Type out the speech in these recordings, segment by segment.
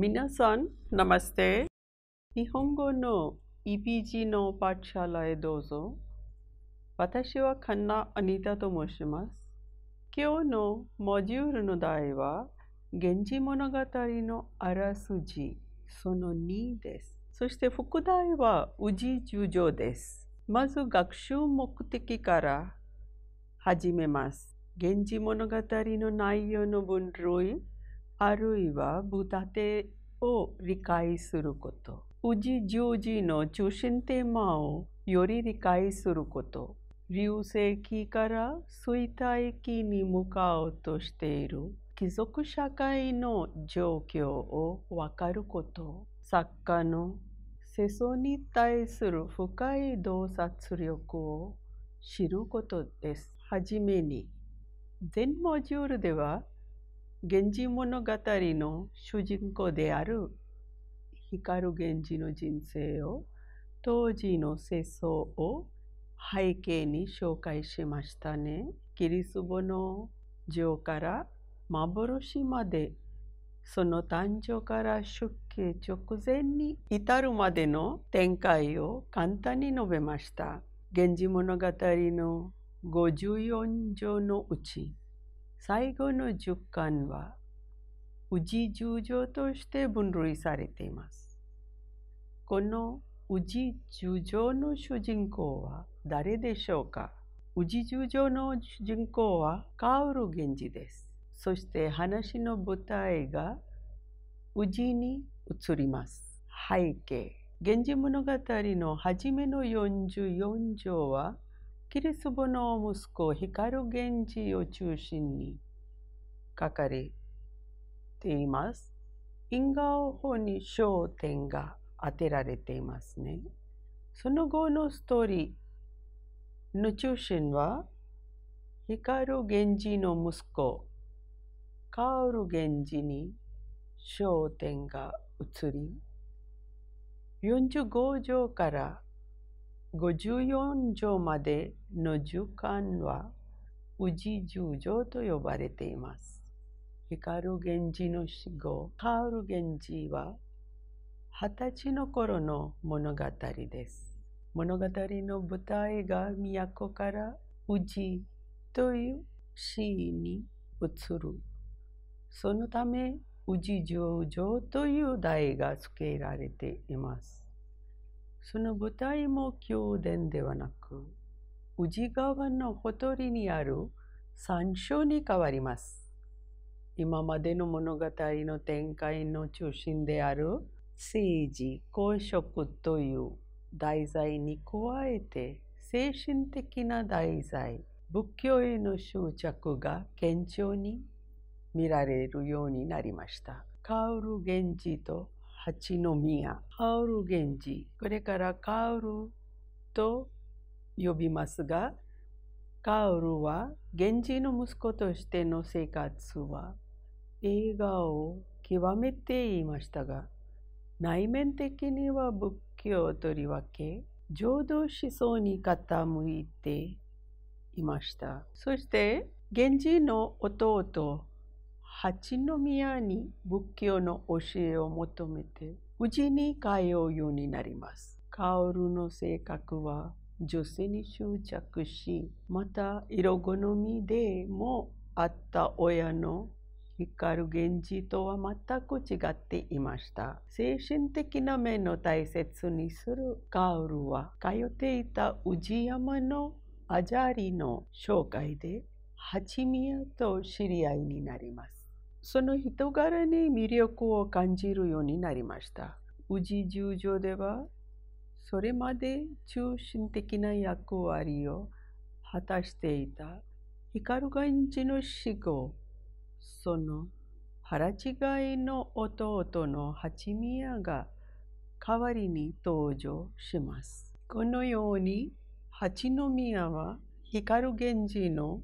皆さん、ナマステ。日本語の EPG のパッシャラへどうぞ。私はカンナ・アニタと申します。今日のモジュールの題は、源氏物語のあらすじ、その2です。そして副題は、宇治十条です。まず学習目的から始めます。源氏物語の内容の分類、あるいは豚てを理解すること。宇治十字の中心テーマをより理解すること。流星期から衰退期に向かおうとしている貴族社会の状況を分かること。作家の世相に対する深い洞察力を知ることです。はじめに、全モジュールでは源氏物語の主人公である光源氏の人生を当時の世相を背景に紹介しましたね。キリスボの城から幻までその誕生から出家直前に至るまでの展開を簡単に述べました。源氏物語の54条のうち最後の10巻は宇治十条として分類されています。この宇治十条の主人公は誰でしょうか宇治十条の主人公はカル源氏です。そして話の舞台が宇治に移ります。背景。源氏物語の初めの44条はキリストの息子光源氏を中心にかかれています。因果法に焦点が当てられていますね。その後のストーリーの中心は光源氏の息子カル源氏に焦点が移り45条から54条までの時間は宇治十条と呼ばれています。光源氏の死後、光源氏は二十歳の頃の物語です。物語の舞台が都から宇治という市に移る。そのため宇治城城という題が付けられています。その舞台も宮殿ではなく、宇治川のほとりにある山椒に変わります。今までの物語の展開の中心である政治、公職という題材に加えて精神的な題材、仏教への執着が顕著に見られるようになりました。カウル源氏と八宮、カウル源氏、これからカウルと呼びますが、カウルは源氏の息子としての生活は映画を極めていましたが、内面的には仏教をとりわけ、浄土思想に傾いていました。そして、源氏の弟、八宮に仏教の教えを求めて、無事に通うようになります。カオルの性格は女性に執着し、また色好みでもあった親の光源氏とは全く違っていました。精神的な面を大切にするカウルは、通っていた宇治山のアジャリの紹介で、八宮と知り合いになります。その人柄に魅力を感じるようになりました。宇治十条では、それまで中心的な役割を果たしていた光源氏の死後、その腹違いの弟の八宮が代わりに登場します。このように八宮は光源氏の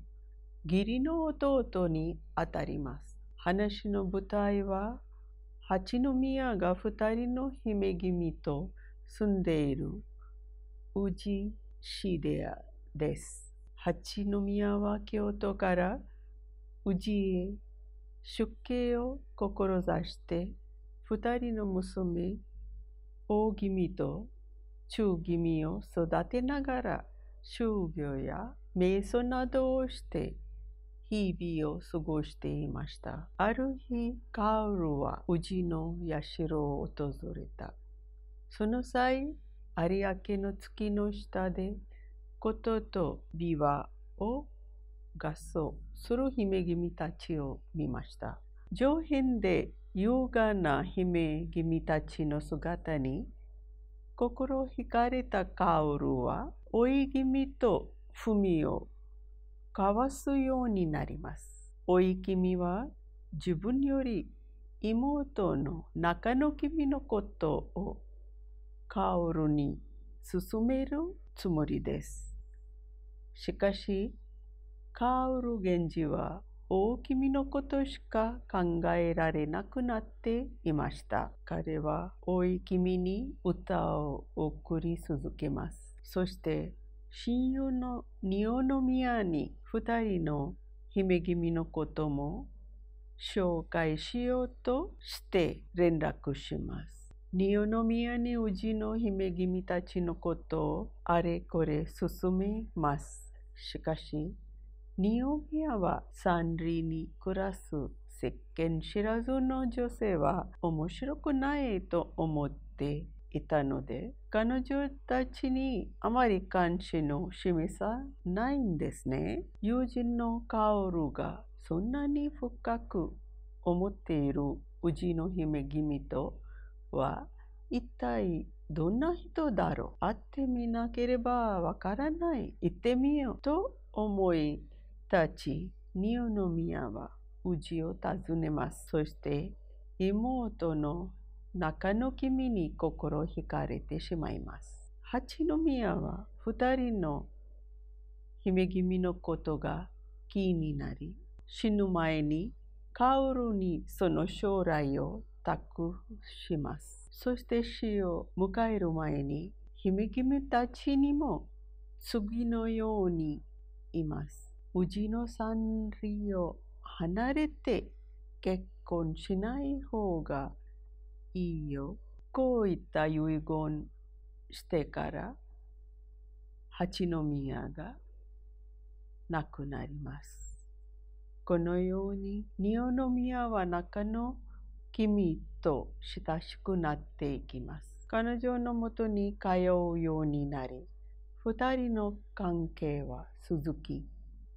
義理の弟にあたります。話の舞台は八宮が二人の姫君と住んでいる宇治市でです。八宮は京都から宇治へ出家を志して二人の娘、大君と中君を育てながら修行や瞑想などをして日々を過ごしていました。ある日、カウルは宇治の社を訪れた。その際、有明の月の下で、ことと琵琶を合奏鶴姫君たちを見ました。上辺で優雅な姫君たちの姿に心惹かれたカルは追い気味と文を交わすようになります。追い気味は自分より妹の中野君のことをカルに進めるつもりです。しかしカウル源氏は大きみのことしか考えられなくなっていました。彼は大い君に歌を送り続けます。そして親友の仁の宮に二人の姫君のことも紹介しようとして連絡します。仁王宮にうちの姫君たちのことをあれこれ進めます。しかし、2オギアは三類に暮らす石鹸知らずの女性は面白くないと思っていたので彼女たちにあまり関心の示さないんですね。友人のカオルがそんなに深く思っているうちの姫君とは一体どんな人だろう会ってみなければわからない行ってみようと思いたちニオノミはうを訪ねます。そして妹の中の君に心惹かれてしまいます。八宮は二人の姫君のことが気になり、死ぬ前に薫にその将来を託します。そして死を迎える前に、姫君たちにも次のようにいます。氏の三里を離れて結婚しない方がいいよ。こういった遺言してから八宮が亡くなります。このように二宮は中の君と親しくなっていきます。彼女のもとに通うようになり、二人の関係は続き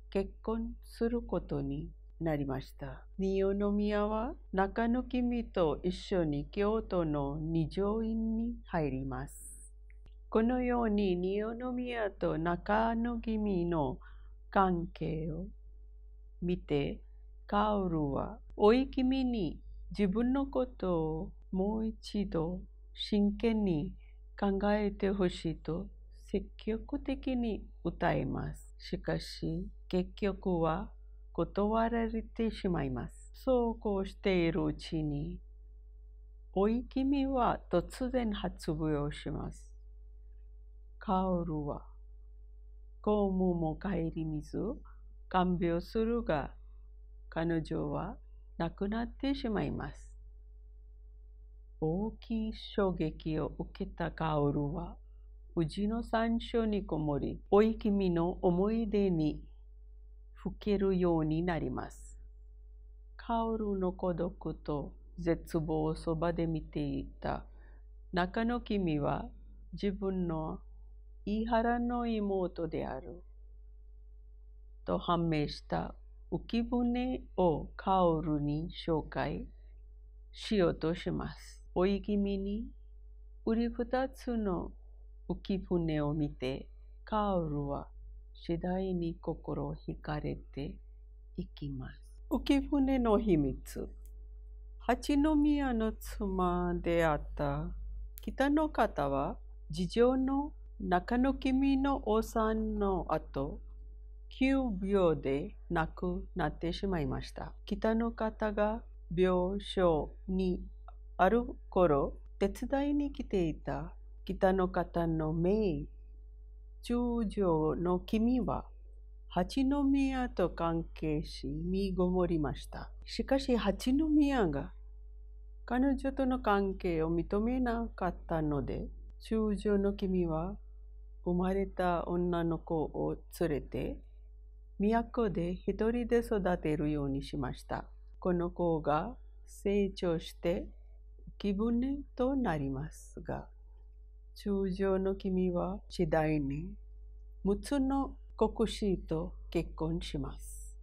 結婚することになりました。三の宮は中野君と一緒に京都の二条院に入ります。このように二の宮と中野君の関係を見て、カウルは、おい君に自分のことをもう一度真剣に考えてほしいと積極的に歌います。しかし、結局は断られてしまいます。そうこうしているうちに、おい味は突然発病します。カオルは、公務も帰りず、看病するが、彼女は亡くなってしまいます。大きい衝撃を受けたカオルは、うちの山椒にこもり、おい味の思い出に吹けるようになります。カオルの孤独と絶望をそばで見ていた中野君は自分の伊原の妹であると判明した浮舟をカオルに紹介しようとします。追い気味に売り二つの浮舟を見てカオルは次第に心惹かれていきます。浮舟の秘密八宮の妻であった北の方は次女の中野君のお産の後9秒で亡くなってしまいました。北の方が病床にある頃手伝いに来ていた北の方の姪中将の君は八宮と関係し身ごもりました。しかし八宮が彼女との関係を認めなかったので、中将の君は生まれた女の子を連れて都で一人で育てるようにしました。この子が成長して浮舟となりますが。通常の君は次第に6つの国士と結婚します。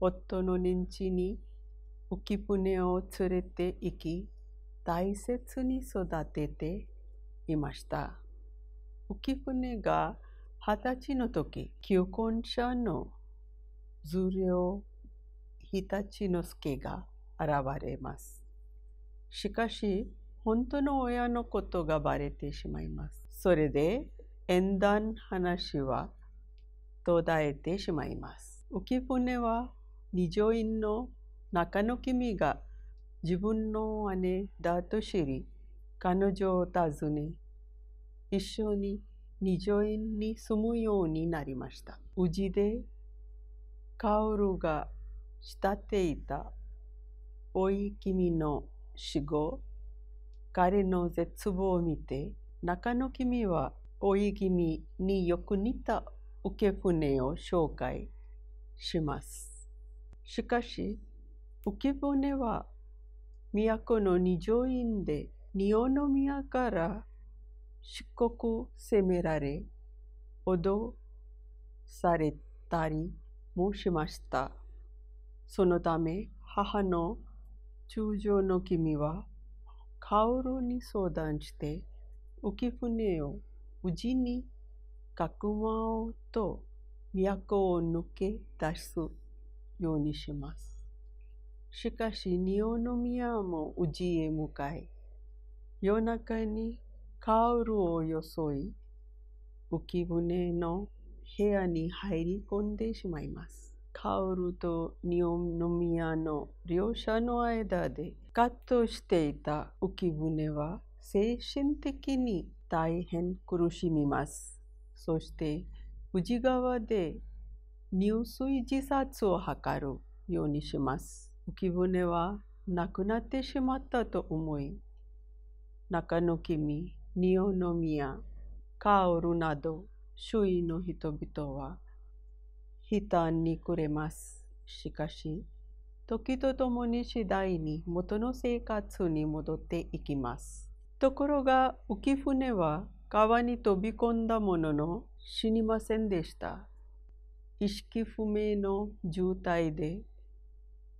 夫の認知に浮船を連れて行き、大切に育てていました。浮船が二十歳の時、旧婚者のズレを日立之助が現れます。しかし、本当の親のことがバレてしまいます。それで、縁談話は途絶えてしまいます。浮舟は二条院の中の君が自分の姉だと知り、彼女を訪ね、一緒に二条院に住むようになりました。宇治で薫が仕立ていた老い君の死後、彼の絶望を見て、中野君は追い気味によく似た受け船を紹介します。しかし、浮舟は都の二条院で仁王の宮から漆黒責められ、脅されたりもしました。そのため母の中将の君はカ a ルに相談して、浮舟を無事に角間と都を抜け出すようにします。しかし、仁王宮も宇治へ向かい、夜中にカオルを装い、浮舟の部屋に入り込んでしまいます。カオルと仁王宮の両者の間で、葛藤していた浮舟は精神的に大変苦しみます。そして宇治川で入水自殺を図るようにします。浮舟は亡くなってしまったと思い、中野君、仁王宮、薫など周囲の人々は悲嘆に暮れます。しかし、時とともに次第に元の生活に戻っていきます。ところが浮舟は川に飛び込んだものの死にませんでした。意識不明の渋滞で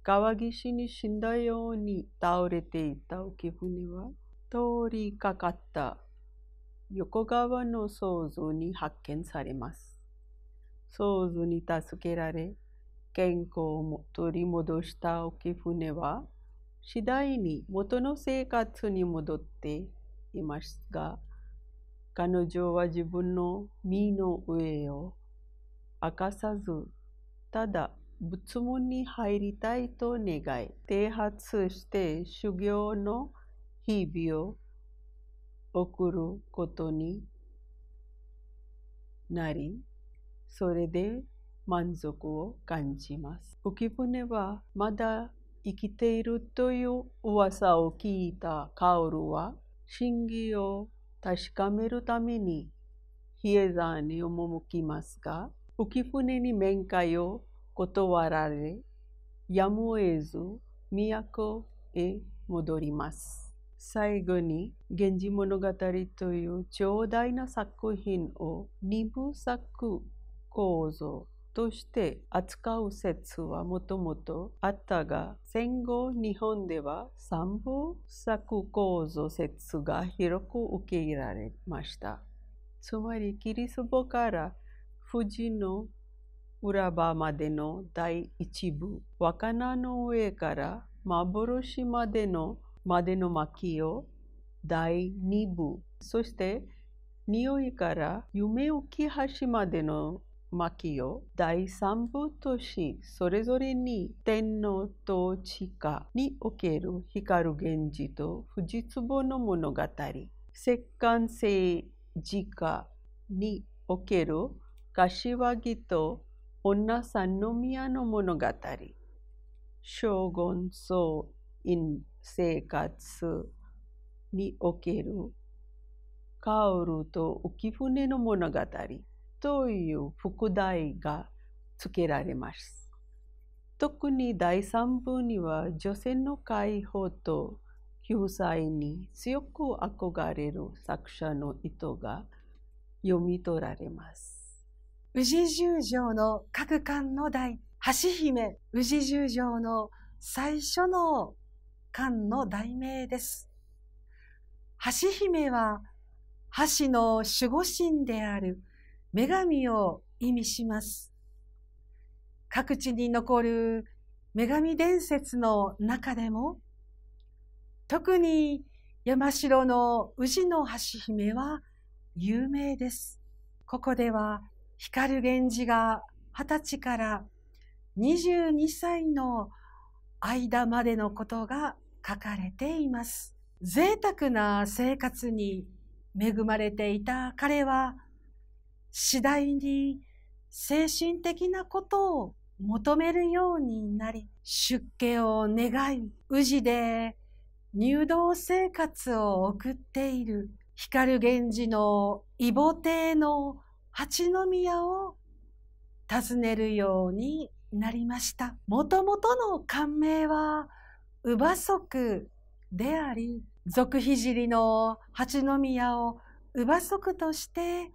川岸に死んだように倒れていた浮舟は通りかかった横川の想像に発見されます。想像に助けられ健康を取り戻した沖船は次第に元の生活に戻っていますが彼女は自分の身の上を明かさずただ仏門に入りたいと願い啓発して修行の日々を送ることになりそれで満足を感じます。浮舟はまだ生きているという噂を聞いたカオルは真偽を確かめるために比叡山に赴きますが浮舟に面会を断られやむを得ず都へ戻ります。最後に「源氏物語」という長大な作品を二部作構造として扱う説はもともとあったが戦後日本では三方作構造説が広く受け入れられましたつまりキリストから富士の裏場までの第一部若菜の上から幻までのまでの巻を第二部そして匂いから夢浮き橋までの巻きを第三部とし、それぞれに天皇と地下における光源氏と藤壺の物語、摂関政治家における柏木と女三宮の物語、将軍僧院生活におけるカウルと浮舟の物語、という副題が付けられます。特に第三部には女性の解放と救済に強く憧れる作者の意図が読み取られます。宇治十条の各館の題、橋姫宇治十条の最初の館の題名です。橋姫は橋の守護神である女神を意味します。各地に残る女神伝説の中でも、特に山城の宇治の橋姫は有名です。ここでは光源氏が二十歳から22歳の間までのことが書かれています。贅沢な生活に恵まれていた彼は次第に精神的なことを求めるようになり、出家を願い、宇治で入道生活を送っている光源氏の異母帝の八宮を訪ねるようになりました。もともとの感銘は、乳母族であり、俗聖の八宮を乳母族として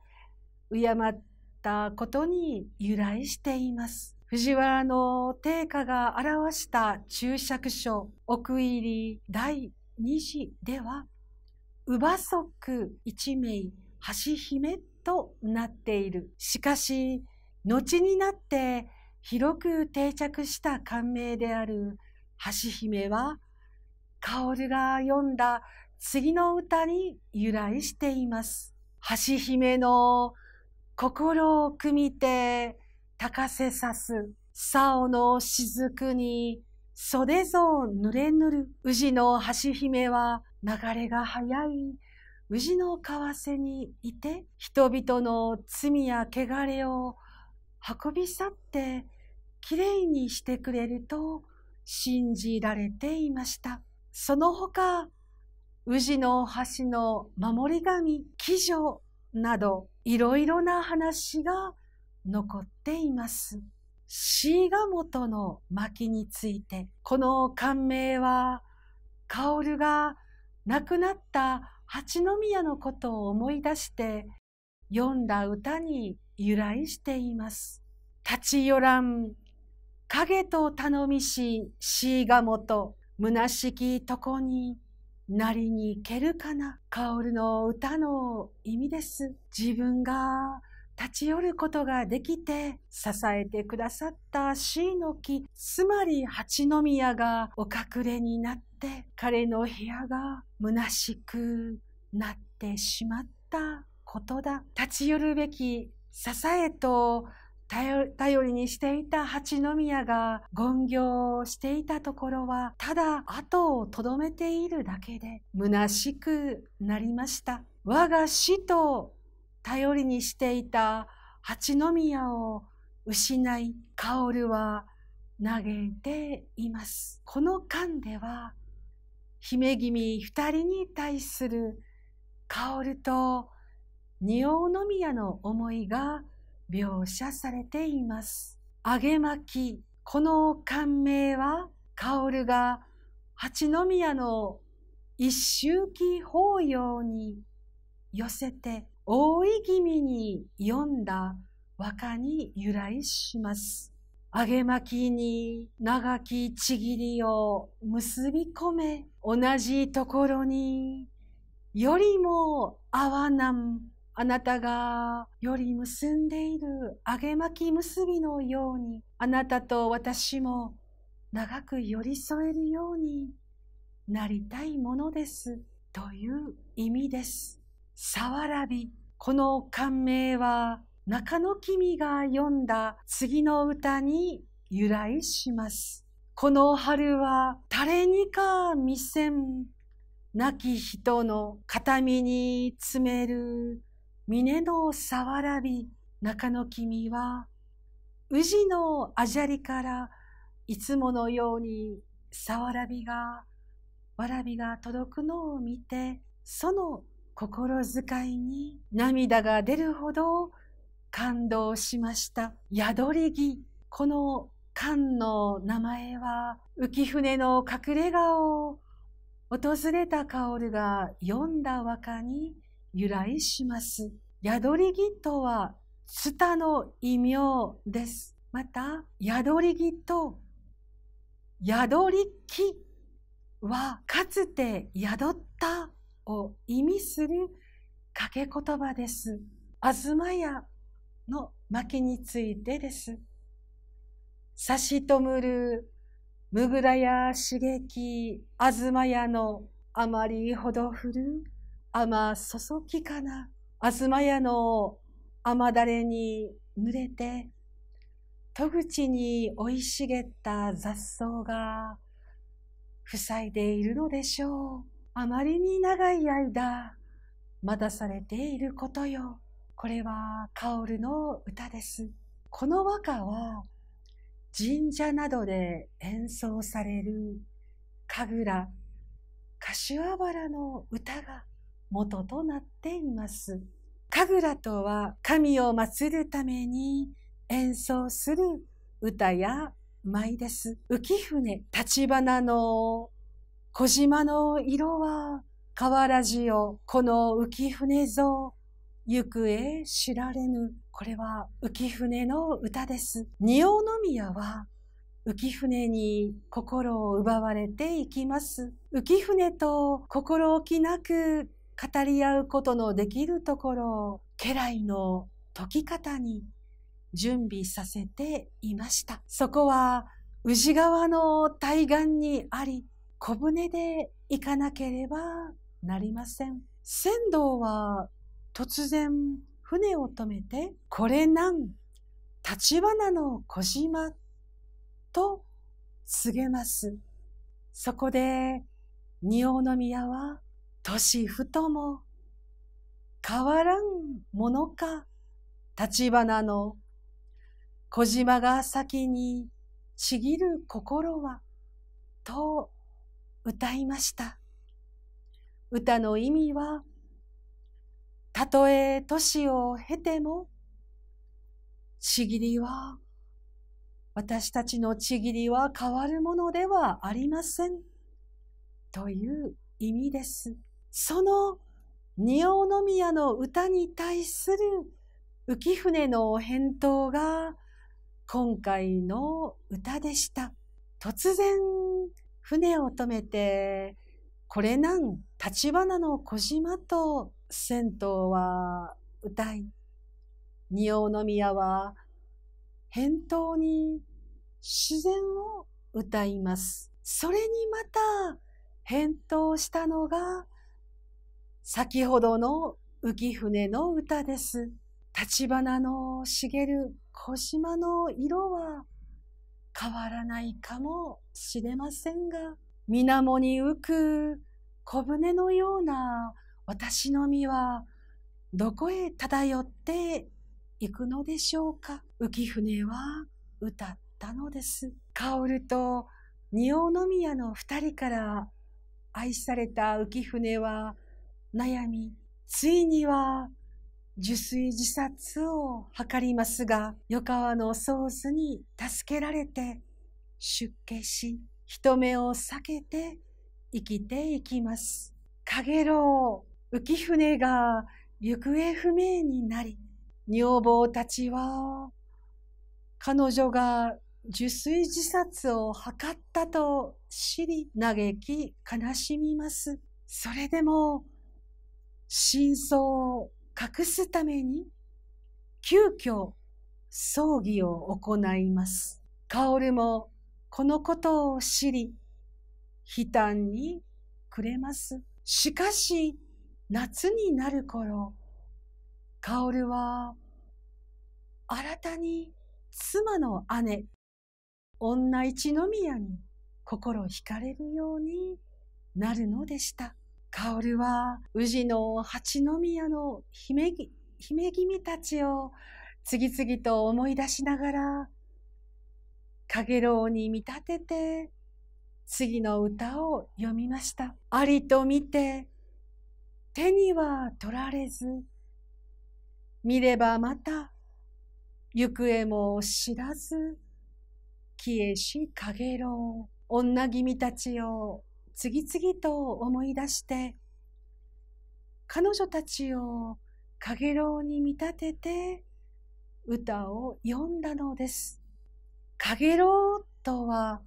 敬ったことに由来しています。藤原の定家が表した注釈書奥入り第2次では、乳母足一名橋姫となっている。しかし、後になって広く定着した感銘である橋姫は、薫が読んだ次の歌に由来しています。橋姫の心を組みて高せさす竿の雫に袖ぞ濡れぬる宇治の橋姫は流れが速い宇治の川瀬にいて人々の罪や汚れを運び去ってきれいにしてくれると信じられていましたその他宇治の橋の守り神鬼女などいろいろな話が残っています。椎ヶ元の薪についてこの感銘は薫が亡くなった八宮のことを思い出して読んだ歌に由来しています。立ち寄らん影と頼みし椎ヶ元、虚しきとこになりに行けるかな。薫の歌の意味です。自分が立ち寄ることができて、支えてくださった椎の木、つまり八宮がお隠れになって、彼の部屋が虚しくなってしまったことだ。立ち寄るべき支えと頼りにしていた八宮が権行していたところはただ後をとどめているだけで虚しくなりました我が死と頼りにしていた八宮を失い薫は嘆いていますこの間では姫君二人に対する薫と仁王宮の思いが描写されています。揚げ巻き、この感銘は、薫が八宮の一周期法要に寄せて、大い気味に読んだ和歌に由来します。揚げ巻きに長きちぎりを結び込め、同じところによりもあわなんあなたがより結んでいる揚げ巻き結びのように、あなたと私も長く寄り添えるようになりたいものです。という意味です。さわらび。この感銘は中野君が読んだ次の歌に由来します。この春は誰にか見せん。亡き人の形見に詰める峰のさわらび中の君は宇治のあじゃりからいつものようにさわらびがわらびが届くのを見てその心遣いに涙が出るほど感動しました宿り木この漢の名前は浮舟の隠れ家を訪れた薫が読んだ和歌に由来します。宿り木とは、ツタの異名です。また、宿り木と宿り木は、かつて宿ったを意味する掛け言葉です。東屋の薪についてです。差し止むる、むぐらや刺激、東屋のあまりほどる、甘そそきかなあまやの甘だれに濡れて戸口に生い茂った雑草が塞いでいるのでしょうあまりに長い間待たされていることよこれは薫の歌ですこの和歌は神社などで演奏される神楽柏原の歌が元となっています。神楽とは神を祀るために演奏する歌や舞です。浮舟、立花の小島の色は河原塩、この浮舟像、行方知られぬ。これは浮舟の歌です。仁王宮は浮舟に心を奪われていきます。浮舟と心置きなく語り合うことのできるところを家来の解き方に準備させていました。そこは宇治川の対岸にあり、小舟で行かなければなりません。船頭は突然船を止めて、これなん立花の小島と告げます。そこで、仁王宮は年ふとも変わらんものか立花の小島が先にちぎる心はと歌いました歌の意味はたとえ年を経てもちぎりは私たちのちぎりは変わるものではありませんという意味です。その仁王宮の歌に対する浮舟の返答が今回の歌でした。突然船を止めてこれなん立花の小島と銭湯は歌い仁王宮は返答に自然を歌います。それにまた返答したのが先ほどの浮舟の歌です。立花の茂る小島の色は変わらないかもしれませんが、水面に浮く小舟のような私の身はどこへ漂っていくのでしょうか。浮舟は歌ったのです。薫と仁王宮の二人から愛された浮舟は悩み、ついには受水自殺を図りますが、か川のソースに助けられて、出家し、人目を避けて生きていきます。かげろう、浮舟が行方不明になり、女房たちは、彼女が受水自殺を図ったと知り、嘆き悲しみます。それでも、真相を隠すために、急遽葬儀を行います。薫もこのことを知り、悲嘆にくれます。しかし、夏になる頃、薫は、新たに妻の姉、女一宮に心惹かれるようになるのでした。薫は宇治の八宮の姫姫君たちを次々と思い出しながら、かげろうに見立てて、次の歌を読みました。ありと見て、手には取られず、見ればまた、行方も知らず、消えしかげろう、女君たちを次々と思い出して彼女たちをかげろうに見立てて歌を詠んだのです。かげろうとは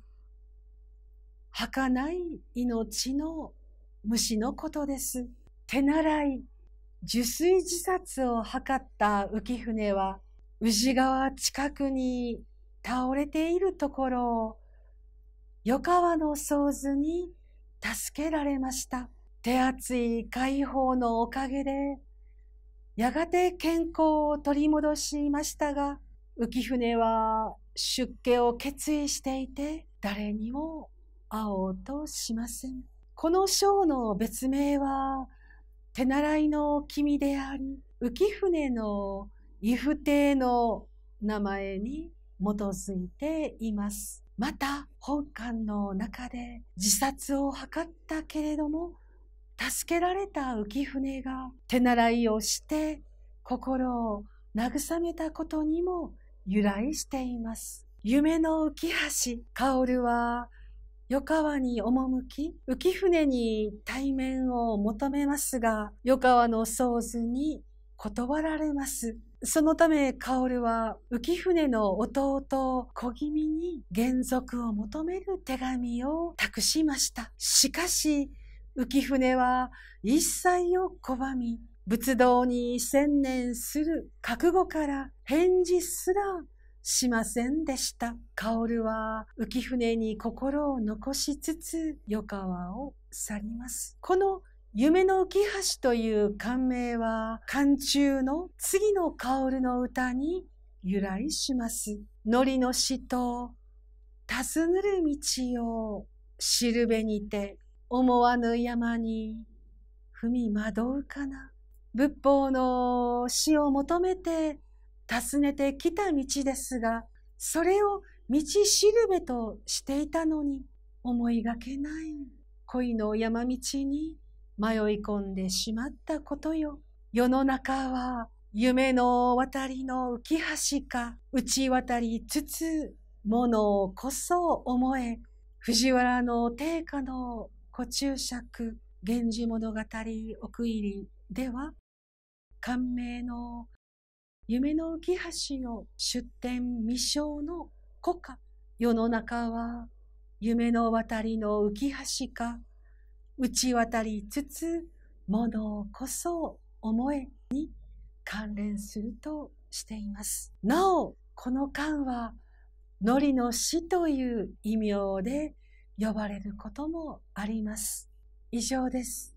儚い命の虫のことです。手習い、受水自殺を図った浮舟は宇治川近くに倒れているところを、与川の想図に助けられました。手厚い解放のおかげで、やがて健康を取り戻しましたが、浮舟は出家を決意していて、誰にも会おうとしません。この章の別名は、手習いの君であり、浮舟の異父帝の名前に基づいています。また本館の中で自殺を図ったけれども助けられた浮舟が手習いをして心を慰めたことにも由来しています。夢の浮橋薫は余川に赴き浮舟に対面を求めますが余川の想図に断られます。そのため薫は浮舟の弟小気味に原則を求める手紙を託しました。しかし浮舟は一切を拒み仏道に専念する覚悟から返事すらしませんでした。薫は浮舟に心を残しつつ、与川を去ります。この夢の浮橋という感銘は、寒中の次の薫の歌に由来します。海苔の死と、たすぬる道を、しるべにて、思わぬ山に、踏み惑うかな。仏法の死を求めて、訪ねてきた道ですが、それを道しるべとしていたのに、思いがけない恋の山道に迷い込んでしまったことよ。世の中は夢の渡りの浮き橋か、打ち渡りつつ、ものこそ思え、藤原の定家の古注釈、源氏物語奥入りでは、感銘の夢の浮き橋の出典未生の古家、世の中は夢の渡りの浮き橋か、打ち渡りつつ、ものこそ思えに関連するとしています。なお、この間は、のりの死という異名で呼ばれることもあります。以上です。